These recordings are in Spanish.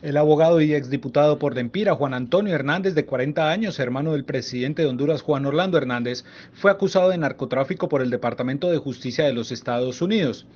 El abogado y exdiputado por Dempira, Juan Antonio Hernández, de 40 años, hermano del presidente de Honduras, Juan Orlando Hernández, fue acusado de narcotráfico por el Departamento de Justicia de los Estados Unidos.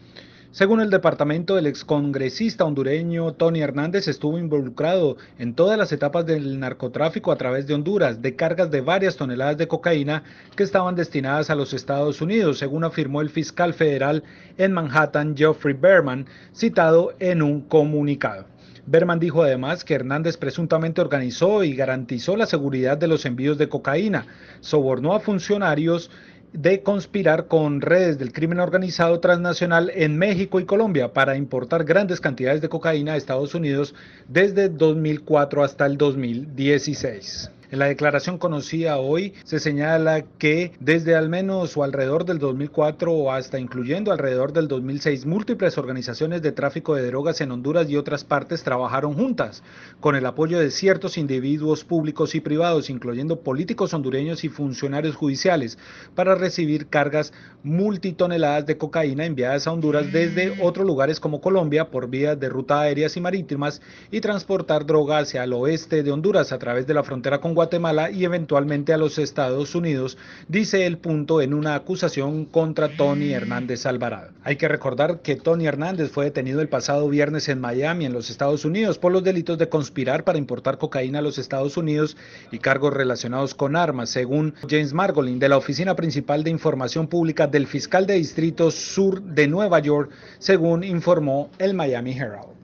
Según el departamento, el excongresista hondureño Tony Hernández estuvo involucrado en todas las etapas del narcotráfico a través de Honduras, de cargas de varias toneladas de cocaína que estaban destinadas a los Estados Unidos, según afirmó el fiscal federal en Manhattan, Geoffrey Berman, citado en un comunicado. Berman dijo además que Hernández presuntamente organizó y garantizó la seguridad de los envíos de cocaína, sobornó a funcionarios de conspirar con redes del crimen organizado transnacional en México y Colombia para importar grandes cantidades de cocaína a Estados Unidos desde 2004 hasta el 2016. En la declaración conocida hoy se señala que desde al menos o alrededor del 2004 o hasta incluyendo alrededor del 2006 múltiples organizaciones de tráfico de drogas en Honduras y otras partes trabajaron juntas con el apoyo de ciertos individuos públicos y privados, incluyendo políticos hondureños y funcionarios judiciales, para recibir cargas multitoneladas de cocaína enviadas a Honduras desde otros lugares como Colombia por vías de ruta aéreas y marítimas y transportar drogas hacia el oeste de Honduras a través de la frontera con Guatemala Guatemala y eventualmente a los Estados Unidos, dice el punto en una acusación contra Tony Hernández Alvarado. Hay que recordar que Tony Hernández fue detenido el pasado viernes en Miami, en los Estados Unidos, por los delitos de conspirar para importar cocaína a los Estados Unidos y cargos relacionados con armas, según James Margolin de la Oficina Principal de Información Pública del Fiscal de Distrito Sur de Nueva York, según informó el Miami Herald.